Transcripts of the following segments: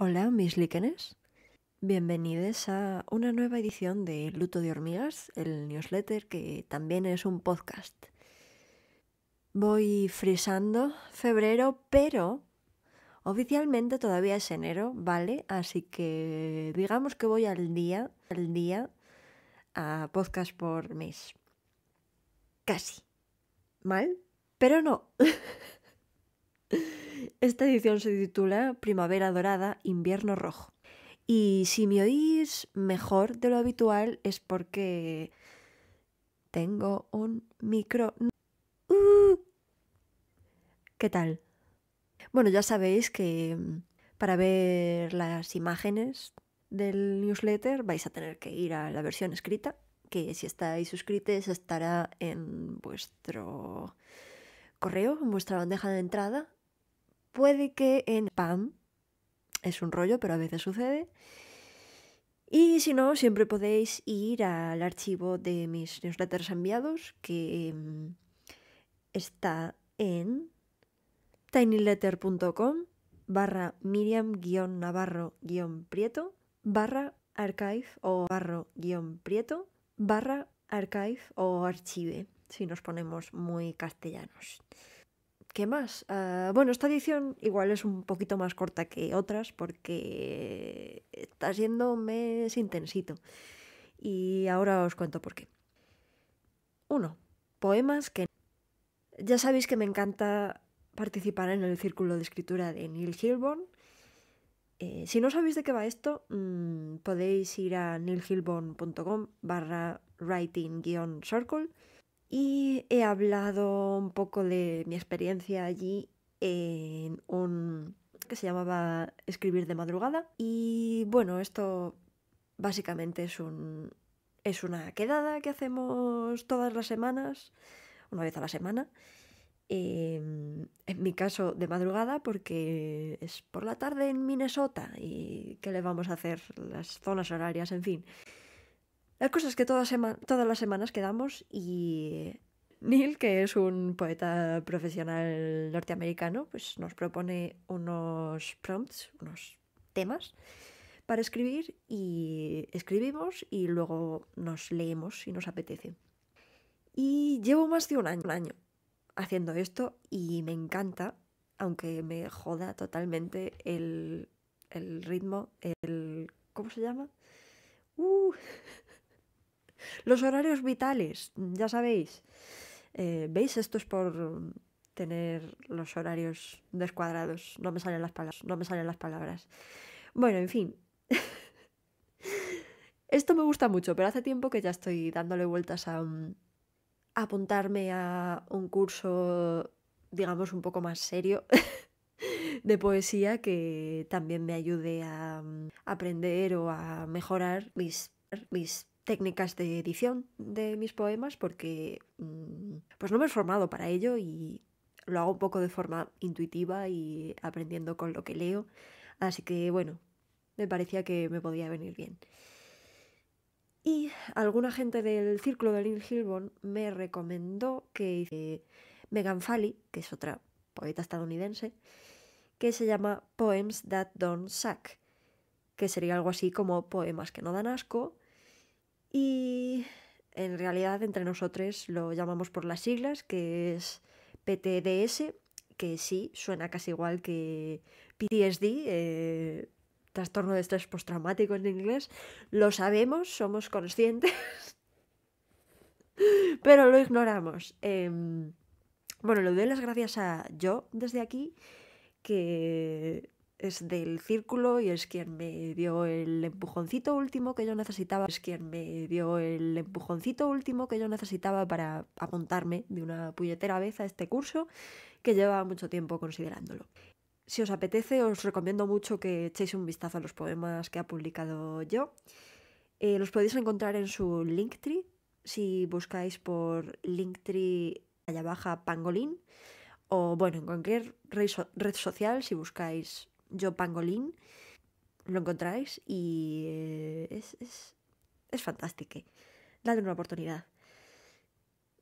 Hola, mis líquenes. Bienvenidos a una nueva edición de Luto de Hormigas, el newsletter que también es un podcast. Voy frisando febrero, pero oficialmente todavía es enero, ¿vale? Así que digamos que voy al día, al día, a podcast por mes. Casi. ¿Mal? Pero no. Esta edición se titula Primavera Dorada, Invierno Rojo. Y si me oís mejor de lo habitual es porque tengo un micro... ¡Uh! ¿Qué tal? Bueno, ya sabéis que mm, para ver las imágenes del newsletter vais a tener que ir a la versión escrita, que si estáis suscritos estará en vuestro correo, en vuestra bandeja de entrada Puede que en PAM, es un rollo, pero a veces sucede. Y si no, siempre podéis ir al archivo de mis newsletters enviados, que mm, está en tinyletter.com barra miriam-navarro-prieto barra archive o barro-prieto barra archive o archive, si nos ponemos muy castellanos. ¿Qué más? Ah, bueno, esta edición igual es un poquito más corta que otras porque está siendo un mes intensito. Y ahora os cuento por qué. Uno, Poemas que... Ya sabéis que me encanta participar en el círculo de escritura de Neil Hilborn. Eh, si no sabéis de qué va esto, mm, podéis ir a neilhilborn.com barra writing-circle y he hablado un poco de mi experiencia allí en un que se llamaba Escribir de madrugada. Y bueno, esto básicamente es un es una quedada que hacemos todas las semanas, una vez a la semana. Em, en mi caso de madrugada porque es por la tarde en Minnesota y qué le vamos a hacer las zonas horarias, en fin. La cosa es que todas, las semanas quedamos y Neil, que es un poeta profesional norteamericano, pues nos propone unos prompts, unos temas para escribir y escribimos y luego nos leemos si nos apetece. Y llevo más de un año, haciendo esto y me encanta, aunque me joda totalmente el, el ritmo, el... ¿Cómo se llama? Uh, Los horarios vitales, ya sabéis. Eh, ¿Veis? Esto es por tener los horarios descuadrados. No me salen las palabras. No me salen las palabras. Bueno, en fin. Esto me gusta mucho, pero hace tiempo que ya estoy dándole vueltas a, mm, apuntarme a un curso, digamos, un poco más serio de poesía que también me ayude a mm, aprender o a mejorar mis técnicas de edición de mis poemas porque mm, pues no me he formado para ello y lo hago un poco de forma intuitiva y aprendiendo con lo que leo. Así que bueno, me parecía que me podía venir bien. Y alguna gente del círculo de Lynn Hilborn me recomendó que hice Megan Fally, que es otra poeta estadounidense, que se llama Poems That Don't Suck, que sería algo así como poemas que no dan asco, y en realidad entre nosotros lo llamamos por las siglas, que es PTDS, que sí, suena casi igual que PTSD, eh, trastorno de estrés postraumático en inglés. Lo sabemos, somos conscientes, pero lo ignoramos. Em, bueno, le doy las gracias a yo desde aquí, que es del círculo y es quien me dio el empujoncito último que yo necesitaba, es quien me dio el empujoncito último que yo necesitaba para apuntarme de una puñetera vez a este curso que llevaba mucho tiempo considerándolo. Si os apetece, os recomiendo mucho que echéis un vistazo a los poemas que ha publicado yo. Eh, los podéis encontrar en su Linktree, si buscáis por Linktree allá baja pangolín, o bueno, en cualquier red social si buscáis yo Pangolin. Lo encontráis y eh, es, fantástico. Dadle una oportunidad.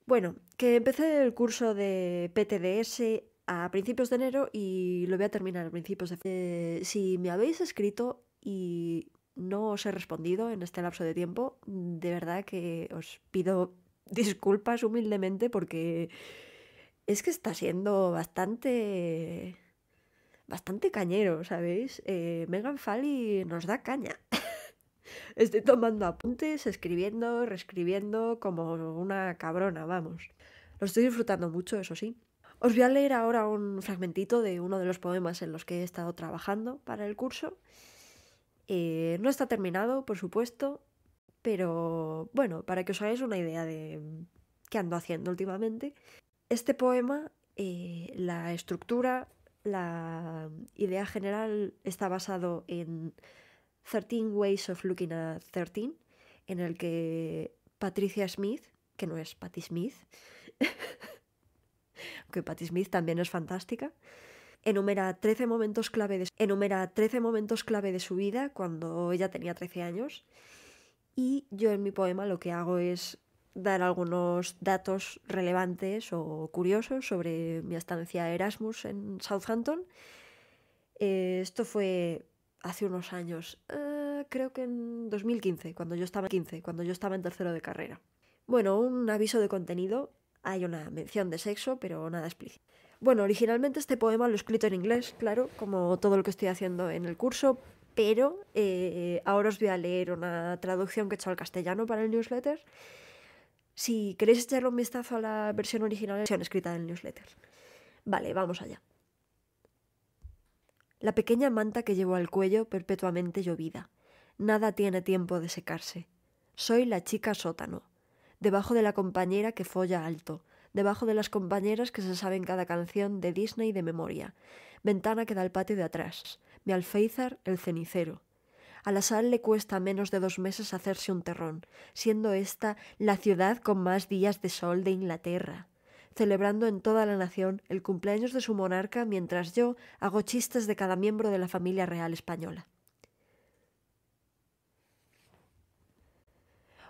Bueno, que empecé el curso de PTDS a principios de enero y lo voy a terminar a principios de febrero. Eh, si me habéis escrito y no os he respondido en este lapso de tiempo, de verdad que os pido disculpas humildemente porque es que está siendo bastante bastante cañero, ¿sabéis? Eh, Megan Fally nos da caña. Estoy tomando apuntes, escribiendo, reescribiendo como una cabrona, vamos. Lo estoy disfrutando mucho, eso sí. Os voy a leer ahora un fragmentito de uno de los poemas en los que he estado trabajando para el curso. Eh, no está terminado, por supuesto, pero bueno, para que os hagáis una idea de qué ando haciendo últimamente, este poema, eh, la estructura la idea general está basado en 13 Ways of Looking at 13, en el que Patricia Smith, que no es Patti Smith, aunque Patti Smith también es fantástica, enumera 13 momentos clave de, enumera 13 momentos clave de su vida cuando ella tenía 13 años. Y yo en mi poema lo que hago es dar algunos datos relevantes o curiosos sobre mi estancia Erasmus en Southampton. Eh, esto fue hace unos años, eh, creo que en 2015, cuando yo estaba 15, cuando yo estaba en tercero de carrera. Bueno, un aviso de contenido, hay una mención de sexo, pero nada explícito. Bueno, originalmente este poema lo he escrito en inglés, claro, como todo lo que estoy haciendo en el curso, pero eh, ahora os voy a leer una traducción que he hecho al castellano para el newsletter si queréis echarle un vistazo a la versión original, la versión escrita el newsletter. Vale, vamos allá. La pequeña manta que llevo al cuello perpetuamente llovida. Nada tiene tiempo de secarse. Soy la chica sótano, debajo de la compañera que folla alto, debajo de las compañeras que se saben cada canción de Disney de memoria, ventana que da al patio de atrás, mi alféizar el cenicero, a la sal le cuesta menos de dos meses hacerse un terrón, siendo esta la ciudad con más días de sol de Inglaterra celebrando en toda la nación el cumpleaños de su monarca mientras yo hago chistes de cada miembro de la familia real española.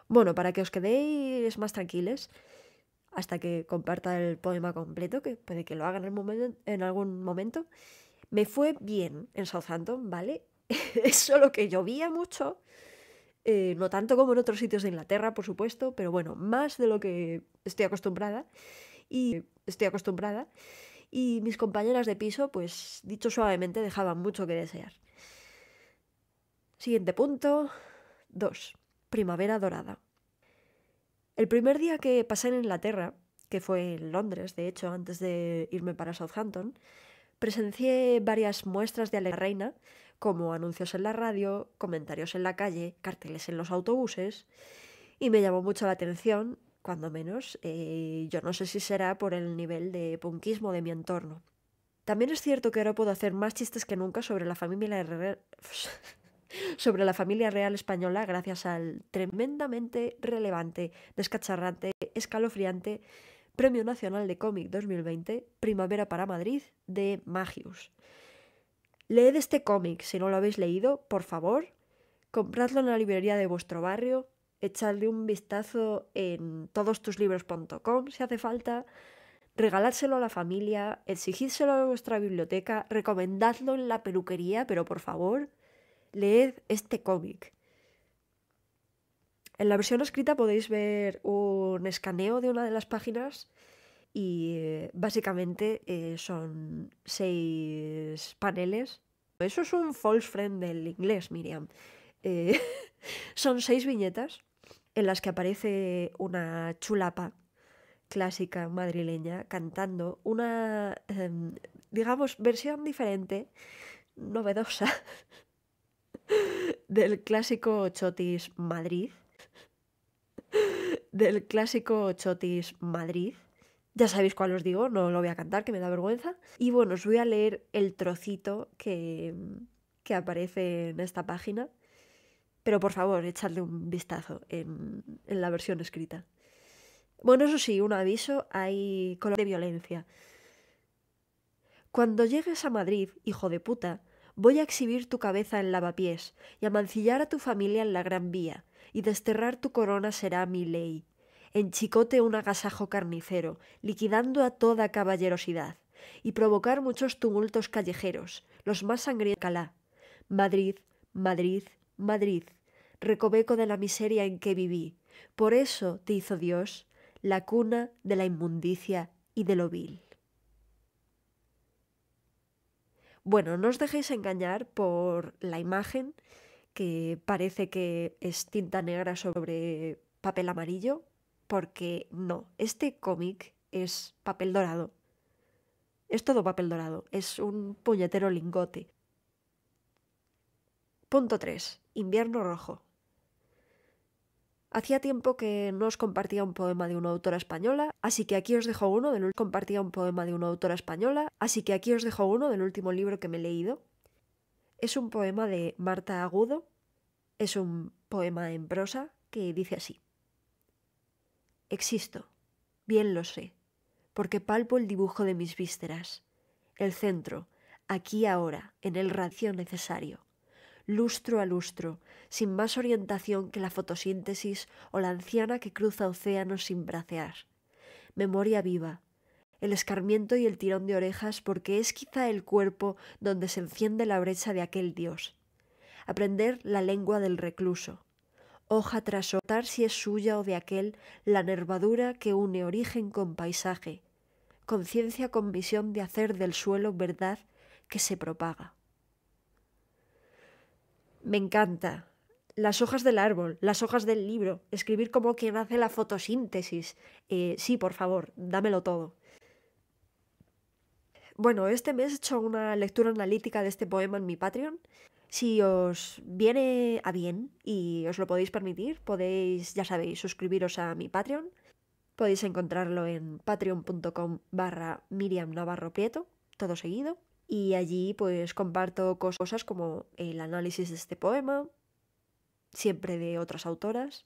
Bueno, para que os quedéis más tranquiles, hasta que comparta el poema completo, que puede que lo haga en, en algún momento, me fue bien en Southampton, ¿vale? solo que llovía mucho, eh, no tanto como en otros sitios de Inglaterra, por supuesto, pero bueno, más de lo que estoy acostumbrada y estoy acostumbrada y mis compañeras de piso, pues dicho suavemente, dejaban mucho que desear. Siguiente punto, 2. Primavera dorada. El primer día que pasé en Inglaterra, que fue en Londres, de hecho, antes de irme para Southampton, presencié varias muestras de Alegría Reina como anuncios en la radio, comentarios en la calle, carteles en los autobuses, y me llamó mucho la atención, cuando menos, eh, yo no sé si será por el nivel de punkismo de mi entorno. También es cierto que ahora puedo hacer más chistes que nunca sobre la familia sobre la familia real española gracias al tremendamente relevante, descacharrante, escalofriante Premio Nacional de Cómic 2020, Primavera para Madrid, de Magius. Leed este cómic si no lo habéis leído, por favor. Compradlo en la librería de vuestro barrio. Echadle un vistazo en todostuslibros.com si hace falta. Regalárselo a la familia, exigírselo a vuestra biblioteca, recomendadlo en la peluquería, pero por favor, leed este cómic. En la versión escrita podéis ver un escaneo de una de las páginas y eh, básicamente eh, son seis paneles. Eso es un false friend del inglés, Miriam. Eh, son seis viñetas en las que aparece una chulapa clásica madrileña cantando una, em, digamos, versión diferente, novedosa, del clásico Chotis Madrid. Del clásico Chotis Madrid ya sabéis cuál os digo, no lo voy a cantar, que me da vergüenza. Y bueno, os voy a leer el trocito que, aparece en esta página. Pero por favor, echadle un vistazo en, en la versión escrita. Bueno, eso sí, un aviso, hay color de violencia. Cuando llegues a Madrid, hijo de puta, voy a exhibir tu cabeza en lavapiés y a mancillar a tu familia en la Gran Vía, y desterrar tu corona será mi ley. Enchicote un agasajo carnicero, liquidando a toda caballerosidad, y provocar muchos tumultos callejeros, los más sangrientos Calá. Madrid, Madrid, Madrid, recoveco de la miseria en que viví. Por eso te hizo Dios la cuna de la inmundicia y de lo vil. Bueno, no os dejéis engañar por la imagen, que parece que es tinta negra sobre papel amarillo, porque no, este cómic es papel dorado. Es todo papel dorado, es un puñetero lingote. Punto 3. Invierno rojo. Hacía tiempo que no os compartía un poema de una autora española, así que aquí os dejo uno del compartía un poema de una autora española, así que aquí os dejo uno del último libro que me he leído. Es un poema de Marta Agudo, es un poema en prosa que dice así. Existo, bien lo sé, porque palpo el dibujo de mis vísceras, el centro, aquí ahora, en el ratio necesario, lustro a lustro, sin más orientación que la fotosíntesis o la anciana que cruza océanos sin bracear. Memoria viva, el escarmiento y el tirón de orejas porque es quizá el cuerpo donde se enciende la brecha de aquel dios. Aprender la lengua del recluso, hoja tras si es suya o de aquel, la nervadura que une origen con paisaje, conciencia con visión de hacer del suelo verdad que se propaga. Me encanta. Las hojas del árbol, las hojas del libro, escribir como quien hace la fotosíntesis. Eh, sí, por favor, dámelo todo. Bueno, este mes he hecho una lectura analítica de este poema en mi Patreon. Si os viene a bien y os lo podéis permitir, podéis, ya sabéis, suscribiros a mi Patreon. Podéis encontrarlo en patreon.com barra Miriam Navarro Prieto, todo seguido. Y allí pues comparto cosas como el análisis de este poema, siempre de otras autoras.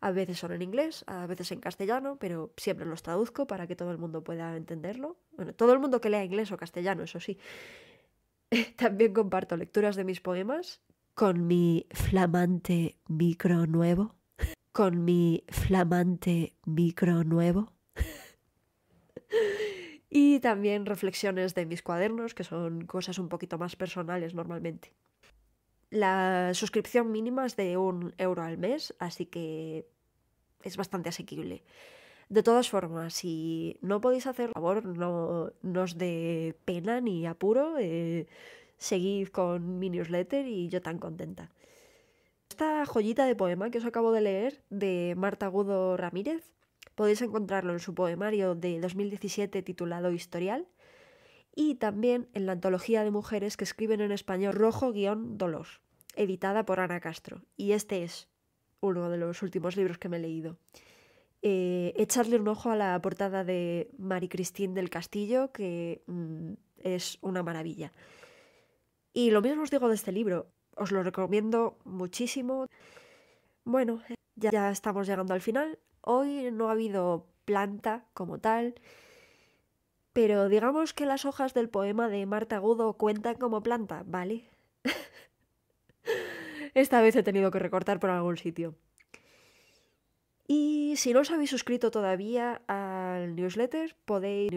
A veces son en inglés, a veces en castellano, pero siempre los traduzco para que todo el mundo pueda entenderlo. Bueno, todo el mundo que lea inglés o castellano, eso sí. También comparto lecturas de mis poemas con mi flamante micro nuevo. Con mi flamante micro nuevo. y también reflexiones de mis cuadernos, que son cosas un poquito más personales normalmente. La suscripción mínima es de un euro al mes, así que es bastante asequible. De todas formas, si no podéis hacer favor, no, nos os dé pena ni apuro, eh, seguid con mi newsletter y yo tan contenta. Esta joyita de poema que os acabo de leer de Marta Agudo Ramírez, podéis encontrarlo en su poemario de 2017 titulado Historial y también en la antología de mujeres que escriben en español Rojo-Dolor, editada por Ana Castro. Y este es uno de los últimos libros que me he leído. Eh, echarle un ojo a la portada de marie Cristín del Castillo, que mm, es una maravilla. Y lo mismo os digo de este libro, os lo recomiendo muchísimo. Bueno, ya, ya estamos llegando al final. Hoy no ha habido planta como tal, pero digamos que las hojas del poema de Marta Agudo cuentan como planta, ¿vale? Esta vez he tenido que recortar por algún sitio. Y si no os habéis suscrito todavía al newsletter, podéis,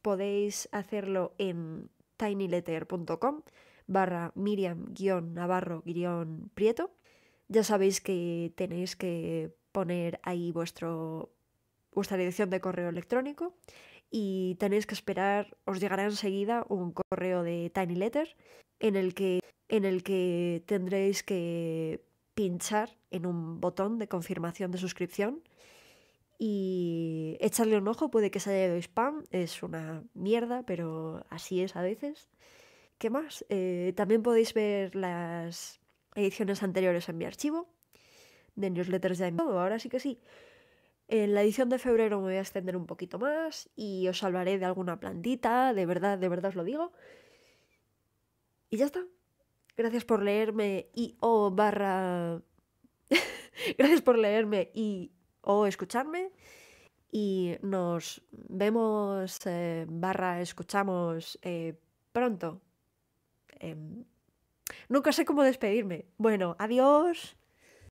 podéis hacerlo en tinyletter.com barra miriam-navarro-prieto. Ya sabéis que tenéis que poner ahí vuestro, vuestra dirección de correo electrónico y tenéis que esperar, os llegará enseguida un correo de Tiny en el que, en el que tendréis que pinchar en un botón de confirmación de suscripción y echarle un ojo, puede que se haya ido spam, es una mierda, pero así es a veces. ¿Qué más? Eh, también podéis ver las ediciones anteriores en mi archivo de newsletters de todo, ahora sí que sí. En la edición de febrero me voy a extender un poquito más y os hablaré de alguna plantita, de verdad, de verdad os lo digo. Y ya está, Gracias por leerme y o barra... Gracias por leerme y o escucharme. Y nos vemos eh, barra escuchamos eh, pronto. Em, nunca sé cómo despedirme. Bueno, adiós.